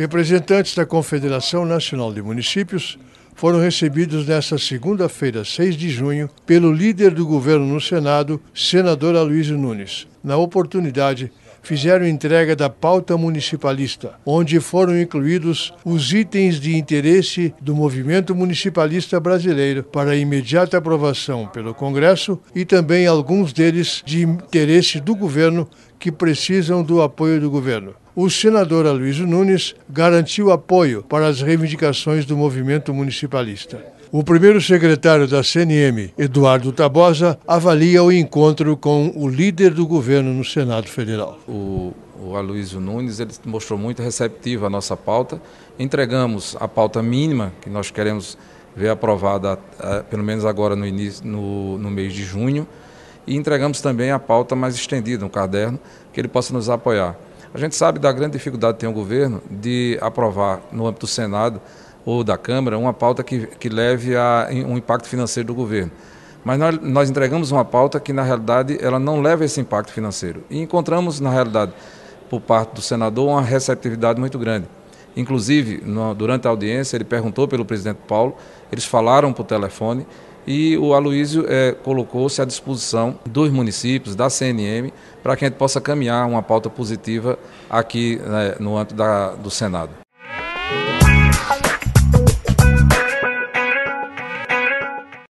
Representantes da Confederação Nacional de Municípios foram recebidos nesta segunda-feira, 6 de junho, pelo líder do governo no Senado, senador Aloysio Nunes. Na oportunidade, fizeram entrega da pauta municipalista, onde foram incluídos os itens de interesse do movimento municipalista brasileiro para imediata aprovação pelo Congresso e também alguns deles de interesse do governo que precisam do apoio do governo o senador Aloysio Nunes garantiu apoio para as reivindicações do movimento municipalista. O primeiro secretário da CNM, Eduardo Tabosa, avalia o encontro com o líder do governo no Senado Federal. O, o Aloysio Nunes ele mostrou muito receptivo à nossa pauta. Entregamos a pauta mínima que nós queremos ver aprovada, eh, pelo menos agora no, início, no, no mês de junho, e entregamos também a pauta mais estendida, um caderno, que ele possa nos apoiar. A gente sabe da grande dificuldade que tem o governo de aprovar no âmbito do Senado ou da Câmara uma pauta que, que leve a um impacto financeiro do governo. Mas nós, nós entregamos uma pauta que, na realidade, ela não leva esse impacto financeiro. E encontramos, na realidade, por parte do senador, uma receptividade muito grande. Inclusive, no, durante a audiência, ele perguntou pelo presidente Paulo, eles falaram por telefone e o Aloísio é, eh, colocou-se à disposição dos municípios, da CNM, para que a gente possa caminhar uma pauta positiva aqui né, no âmbito da, do Senado.